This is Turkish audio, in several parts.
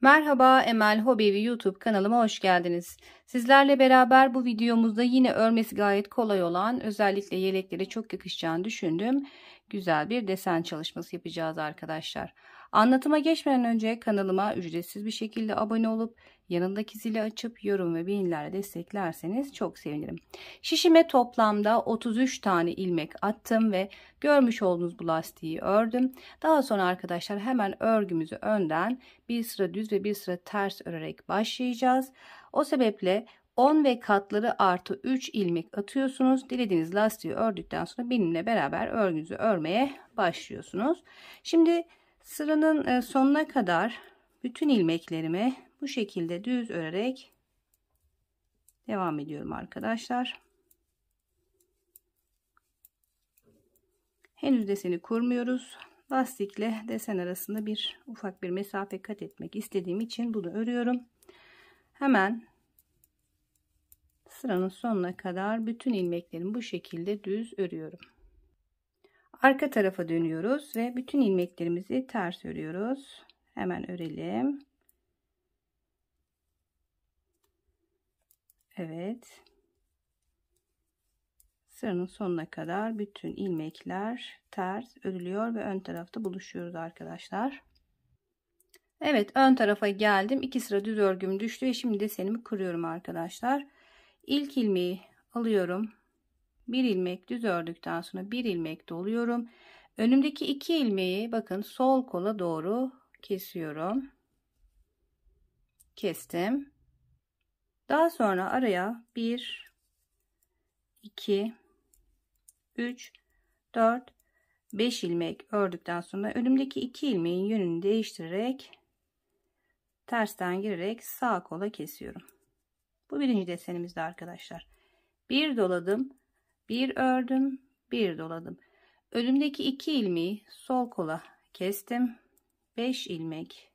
Merhaba Emel Hobi ve YouTube kanalıma hoş geldiniz. Sizlerle beraber bu videomuzda yine örmesi gayet kolay olan özellikle yeleklere çok yakışacağını düşündüğüm güzel bir desen çalışması yapacağız arkadaşlar. Anlatıma geçmeden önce kanalıma ücretsiz bir şekilde abone olup yanındaki zili açıp yorum ve beğenilerle desteklerseniz çok sevinirim. Şişime toplamda 33 tane ilmek attım ve görmüş olduğunuz bu lastiği ördüm. Daha sonra arkadaşlar hemen örgümüzü önden bir sıra düz ve bir sıra ters örerek başlayacağız. O sebeple 10 ve katları artı 3 ilmek atıyorsunuz. Dilediğiniz lastiği ördükten sonra benimle beraber örgünüzü örmeye başlıyorsunuz. Şimdi Sıranın e, sonuna kadar bütün ilmeklerimi bu şekilde düz örerek devam ediyorum arkadaşlar. Henüz deseni kurmuyoruz. Lastikle desen arasında bir ufak bir mesafe kat etmek istediğim için bunu örüyorum. Hemen sıranın sonuna kadar bütün ilmeklerimi bu şekilde düz örüyorum. Arka tarafa dönüyoruz ve bütün ilmeklerimizi ters örüyoruz. Hemen örelim. Evet. Sıranın sonuna kadar bütün ilmekler ters örülüyor ve ön tarafta buluşuyoruz arkadaşlar. Evet ön tarafa geldim. İki sıra düz örgüm düştü ve şimdi desenimi kırıyorum arkadaşlar. İlk ilmeği alıyorum bir ilmek düz ördükten sonra bir ilmek doluyorum. Önümdeki iki ilmeği bakın sol kola doğru kesiyorum. Kestim. Daha sonra araya 1 2 3 4 5 ilmek ördükten sonra önümdeki iki ilmeğin yönünü değiştirerek tersten girerek sağ kola kesiyorum. Bu birinci desenimizde arkadaşlar. Bir doladım bir ördüm bir doladım önümdeki iki ilmeği sol kola kestim 5 ilmek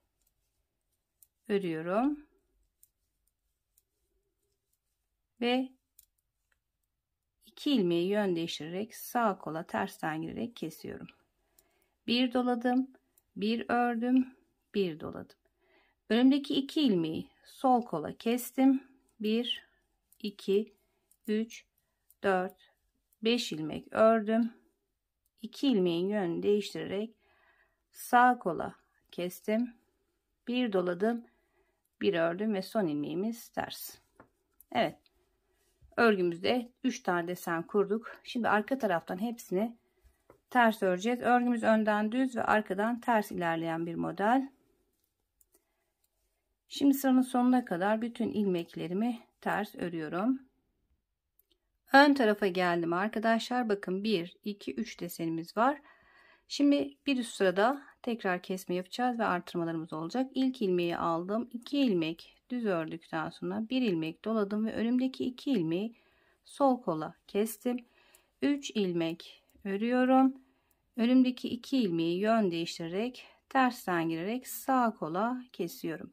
örüyorum ve iki ilmeği yön değiştirerek sağ kola tersten girerek kesiyorum bir doladım bir ördüm bir doladım önümdeki iki ilmeği sol kola kestim 1 2 3 4 5 ilmek ördüm. 2 ilmeğin yönünü değiştirerek sağ kola kestim. Bir doladım. Bir ördüm ve son ilmeğimiz ters. Evet. Örgümüzde 3 tane desen kurduk. Şimdi arka taraftan hepsini ters öreceğiz. Örgümüz önden düz ve arkadan ters ilerleyen bir model. Şimdi sıranın sonuna kadar bütün ilmeklerimi ters örüyorum. Ön tarafa geldim arkadaşlar. Bakın 1, 2, 3 desenimiz var. Şimdi bir üst sırada tekrar kesme yapacağız ve artırmalarımız olacak. İlk ilmeği aldım. 2 ilmek düz ördükten sonra 1 ilmek doladım ve önümdeki 2 ilmeği sol kola kestim. 3 ilmek örüyorum. Önümdeki 2 ilmeği yön değiştirerek tersten girerek sağ kola kesiyorum.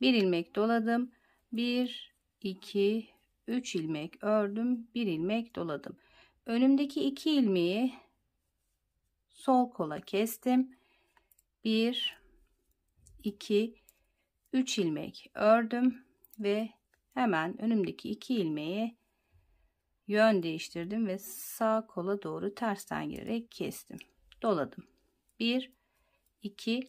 1 ilmek doladım. 1 2 3 ilmek ördüm 1 ilmek doladım önümdeki 2 ilmeği sol kola kestim 1 2 3 ilmek ördüm ve hemen önümdeki 2 ilmeği yön değiştirdim ve sağ kola doğru tersten girerek kestim doladım 1 2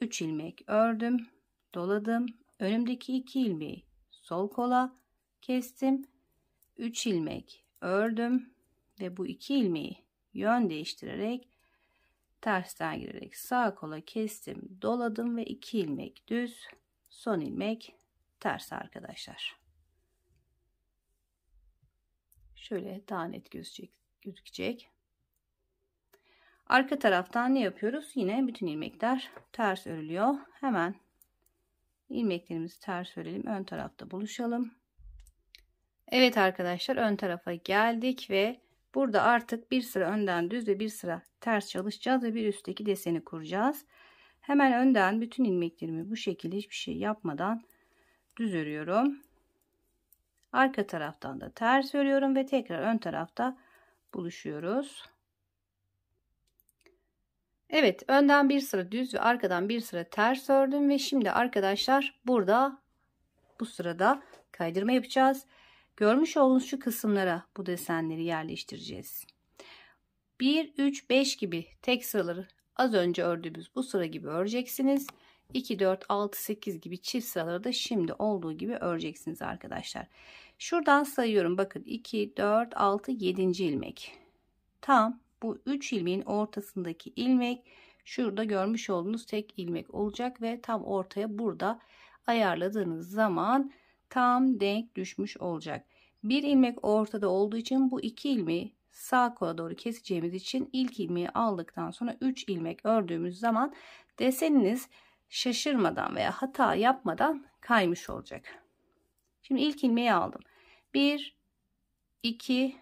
3 ilmek ördüm doladım önümdeki 2 ilmeği sol kola kestim. 3 ilmek ördüm ve bu iki ilmeği yön değiştirerek tersten girerek sağ kola kestim, doladım ve iki ilmek düz, son ilmek ters arkadaşlar. Şöyle daha net gözecek, gözükecek. Arka taraftan ne yapıyoruz? Yine bütün ilmekler ters örülüyor. Hemen ilmeklerimizi ters örelim. Ön tarafta buluşalım. Evet arkadaşlar ön tarafa geldik ve burada artık bir sıra önden düz ve bir sıra ters çalışacağız ve bir üstteki deseni kuracağız. Hemen önden bütün ilmeklerimi bu şekilde hiçbir şey yapmadan düz örüyorum. Arka taraftan da ters örüyorum ve tekrar ön tarafta buluşuyoruz. Evet önden bir sıra düz ve arkadan bir sıra ters ördüm ve şimdi arkadaşlar burada bu sırada kaydırma yapacağız. Görmüş olduğunuz şu kısımlara bu desenleri yerleştireceğiz. 1, 3, 5 gibi tek sıraları az önce ördüğümüz bu sıra gibi öreceksiniz. 2, 4, 6, 8 gibi çift sıraları da şimdi olduğu gibi öreceksiniz arkadaşlar. Şuradan sayıyorum bakın 2, 4, 6, 7. ilmek. Tam bu 3 ilmeğin ortasındaki ilmek şurada görmüş olduğunuz tek ilmek olacak ve tam ortaya burada ayarladığınız zaman tam denk düşmüş olacak. Bir ilmek ortada olduğu için bu iki ilmeği sağ kola doğru keseceğimiz için ilk ilmeği aldıktan sonra 3 ilmek ördüğümüz zaman deseniniz şaşırmadan veya hata yapmadan kaymış olacak. Şimdi ilk ilmeği aldım. 1 2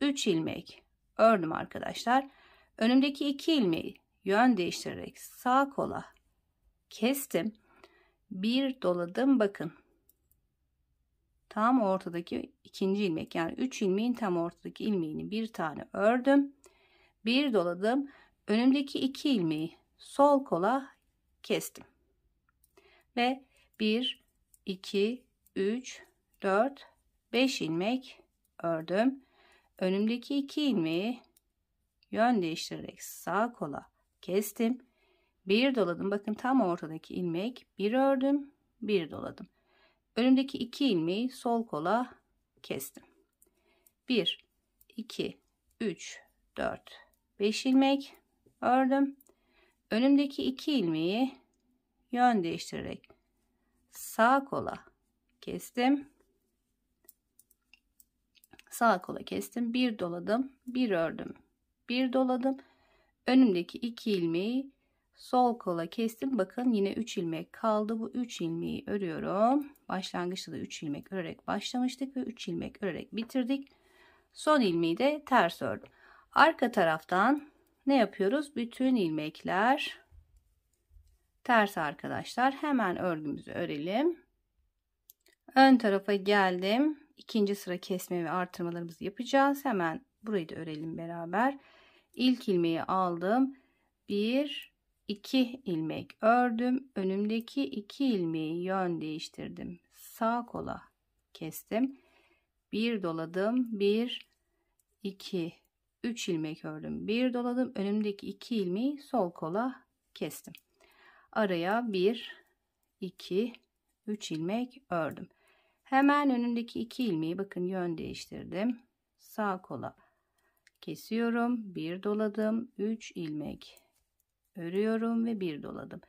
3 ilmek ördüm arkadaşlar. Önümdeki 2 ilmeği yön değiştirerek sağ kola kestim. Bir doladım bakın tam ortadaki ikinci ilmek yani 3 ilmeğin tam ortadaki ilmeğini bir tane ördüm. Bir doladım. Önümdeki iki ilmeği sol kola kestim. Ve 1 2 3 4 5 ilmek ördüm. Önümdeki iki ilmeği yön değiştirerek sağ kola kestim. Bir doladım. Bakın tam ortadaki ilmek bir ördüm, bir doladım önümdeki iki ilmeği sol kola kestim 1 2 3 4 5 ilmek ördüm önümdeki iki ilmeği yön değiştirerek sağ kola kestim sağ kola kestim bir doladım bir ördüm bir doladım önümdeki iki ilmeği sol kola kestim bakın yine 3 ilmek kaldı bu 3 ilmeği örüyorum başlangıçta da 3 ilmek örerek başlamıştık ve 3 ilmek örerek bitirdik son ilmeği de ters ördüm arka taraftan ne yapıyoruz bütün ilmekler ters arkadaşlar hemen örgümüzü örelim ön tarafa geldim ikinci sıra kesme ve artırmalarımızı yapacağız hemen burayı da örelim beraber ilk ilmeği aldım 1 2 ilmek ördüm. Önümdeki 2 ilmeği yön değiştirdim. Sağ kola kestim. 1 doladım. 1 2 3 ilmek ördüm. 1 doladım. Önümdeki 2 ilmeği sol kola kestim. Araya 1 2 3 ilmek ördüm. Hemen önümdeki 2 ilmeği bakın yön değiştirdim. Sağ kola kesiyorum. 1 doladım. 3 ilmek örüyorum ve bir doladım.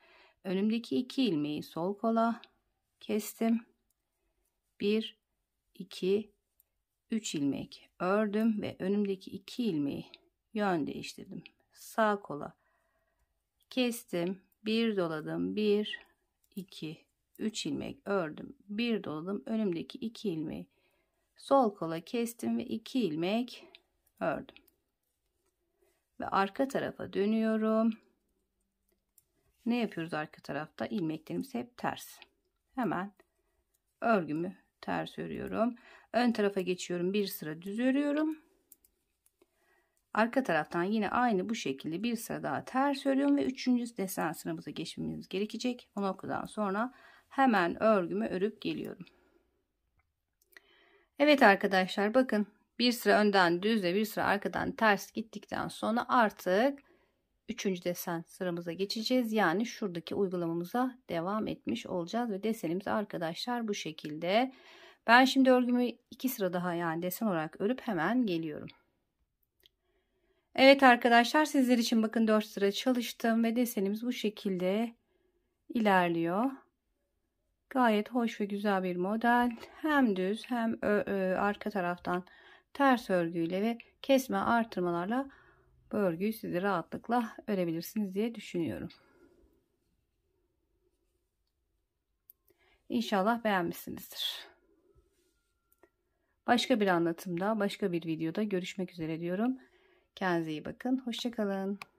Önümdeki iki ilmeği sol kola kestim. 1 2 3 ilmek ördüm ve önümdeki iki ilmeği yön değiştirdim. Sağ kola kestim. bir doladım. 1 2 3 ilmek ördüm. bir doladım. Önümdeki iki ilmeği sol kola kestim ve iki ilmek ördüm. Ve arka tarafa dönüyorum ne yapıyoruz arka tarafta ilmeklerimiz hep ters hemen örgümü ters örüyorum ön tarafa geçiyorum bir sıra düz örüyorum arka taraftan yine aynı bu şekilde bir sıra daha ters örüyorum ve üçüncü desen sıramıza geçmemiz gerekecek o noktadan sonra hemen örgümü örüp geliyorum Evet arkadaşlar bakın bir sıra önden düz ve bir sıra arkadan ters gittikten sonra artık üçüncü desen sıramıza geçeceğiz. Yani şuradaki uygulamamıza devam etmiş olacağız ve desenimiz arkadaşlar bu şekilde. Ben şimdi örgümü iki sıra daha yani desen olarak örüp hemen geliyorum. Evet arkadaşlar sizler için bakın 4 sıra çalıştım ve desenimiz bu şekilde ilerliyor. Gayet hoş ve güzel bir model. Hem düz hem arka taraftan ters örgüyle ve kesme artırmalarla bu örgüyü siz de rahatlıkla örebilirsiniz diye düşünüyorum. İnşallah beğenmişsinizdir. Başka bir anlatımda, başka bir videoda görüşmek üzere diyorum. Kendinize iyi bakın. Hoşçakalın.